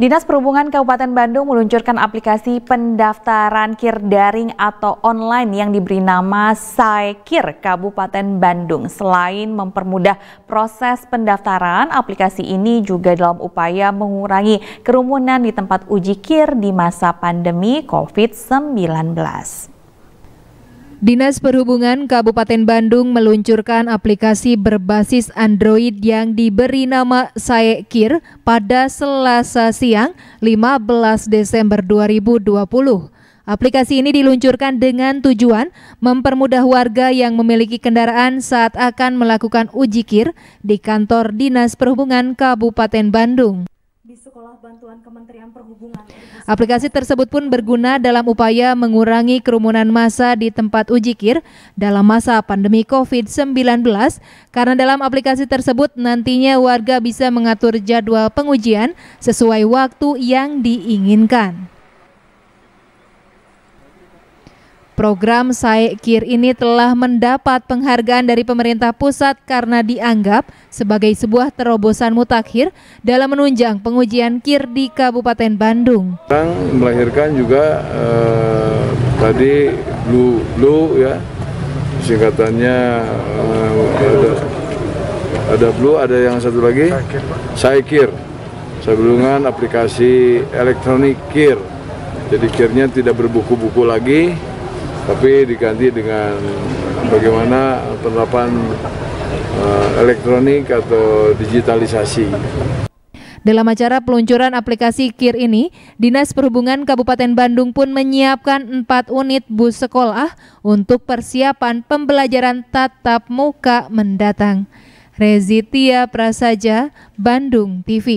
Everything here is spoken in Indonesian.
Dinas Perhubungan Kabupaten Bandung meluncurkan aplikasi pendaftaran kir daring atau online yang diberi nama Saikir Kabupaten Bandung. Selain mempermudah proses pendaftaran, aplikasi ini juga dalam upaya mengurangi kerumunan di tempat uji kir di masa pandemi COVID-19. Dinas Perhubungan Kabupaten Bandung meluncurkan aplikasi berbasis Android yang diberi nama Saekir pada Selasa siang 15 Desember 2020. Aplikasi ini diluncurkan dengan tujuan mempermudah warga yang memiliki kendaraan saat akan melakukan uji kir di kantor Dinas Perhubungan Kabupaten Bandung di Sekolah Bantuan Kementerian Perhubungan. Aplikasi tersebut pun berguna dalam upaya mengurangi kerumunan massa di tempat ujikir dalam masa pandemi COVID-19 karena dalam aplikasi tersebut nantinya warga bisa mengatur jadwal pengujian sesuai waktu yang diinginkan. Program Saekir ini telah mendapat penghargaan dari pemerintah pusat karena dianggap sebagai sebuah terobosan mutakhir dalam menunjang pengujian kir di Kabupaten Bandung. Yang melahirkan juga eh, tadi blue blue ya singkatannya eh, ada, ada blue ada yang satu lagi Saekir sebelumnya aplikasi elektronik kir. Jadi kirnya tidak berbuku-buku lagi, tapi diganti dengan bagaimana penerapan uh, elektronik atau digitalisasi. Dalam acara peluncuran aplikasi KIR ini, Dinas Perhubungan Kabupaten Bandung pun menyiapkan 4 unit bus sekolah untuk persiapan pembelajaran tatap muka mendatang. Rezitia Prasaja, Bandung TV.